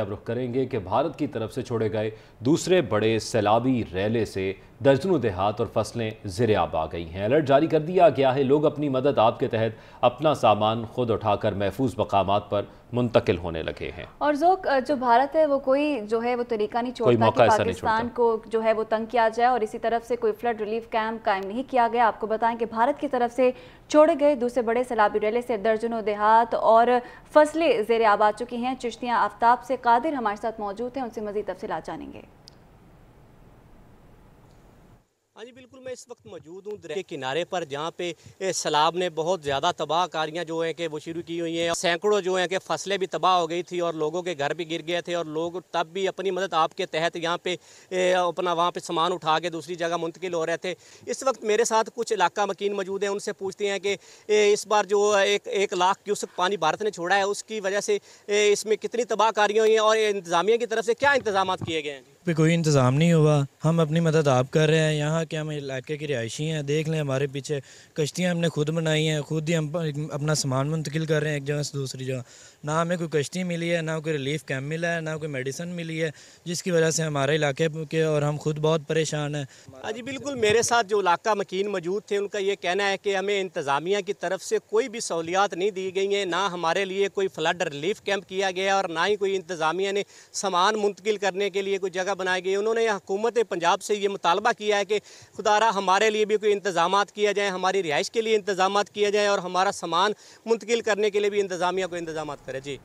अब रुख करेंगे कि भारत की तरफ से छोड़े गए दूसरे बड़े सैलाबी रैले से दर्जनों देहात और फसलें जिरयाब आ गई हैं अलर्ट जारी कर दिया गया है लोग अपनी मदद आपके तहत अपना सामान खुद उठाकर महफूज मकाम पर मुंतकिल होने लगे हैं और जो जो भारत है वो कोई जो है वो तरीका नहीं छोड़ता कि पाकिस्तान को जो है वो तंग किया जाए और इसी तरफ से कोई फ्लड रिलीफ कैंप कायम नहीं किया गया आपको बताएं कि भारत की तरफ से छोड़े गए दूसरे बड़े सैलाबी रैले से दर्जनों देहात और फसलें जेर आबाद चुकी हैं चिश्तियाँ आफ्ताब से कादिर हमारे साथ मौजूद हैं उनसे मजीद तफसला जानेंगे हाँ जी बिल्कुल मैं इस वक्त मौजूद हूँ दरिया के किनारे पर जहाँ पे सैलाब ने बहुत ज़्यादा तबाहकारियाँ जो हैं कि वो शुरू की हुई हैं सैकड़ों जो हैं कि फसलें भी तबाह हो गई थी और लोगों के घर भी गिर गए थे और लोग तब भी अपनी मदद आपके तहत यहाँ पे अपना वहाँ पे सामान उठा के दूसरी जगह मुंतकिल हो रहे थे इस वक्त मेरे साथ कुछ इलाका मकीन मौजूद हैं उनसे पूछते हैं कि इस बार जो एक एक लाख क्यूसक पानी भारत ने छोड़ा है उसकी वजह से इसमें कितनी तबाहकारियाँ हुई हैं और इंतज़ामिया की तरफ से क्या इंतजाम किए गए हैं पे कोई इंतज़ाम नहीं हुआ हम अपनी मदद आप कर रहे हैं यहाँ के हम इलाके की रिहायशी हैं देख लें हमारे पीछे कश्तियाँ हमने खुद बनाई हैं खुद ही हम अपना सामान मुंतकिल कर रहे हैं एक जगह से दूसरी जगह ना हमें कोई कश्ती मिली है ना कोई रिलीफ कैम्प मिला है ना कोई मेडिसन मिली है जिसकी वजह से हमारे इलाके के और हम खुद बहुत परेशान हैं हाँ जी बिल्कुल मेरे साथ जो इलाका मकीन मौजूद थे उनका ये कहना है कि हमें इंतज़ामिया की तरफ से कोई भी सहूलियात नहीं दी गई हैं ना हमारे लिए कोई फ्लड रिलीफ कैम्प किया गया और ना ही कोई इंतज़ामिया ने सामान मुंतकिल करने के लिए कोई जगह वगैरह बनाए गए उन्होंने हुकूमत पंजाब से ये मुतालबा किया है कि खुदारा हमारे लिए भी कोई इंतजाम किया जाए हमारी रिहाइश के लिए इंतजाम किया जाए और हमारा सामान मुंतकिल करने के लिए भी इंतज़ामिया को इंतजाम करे जी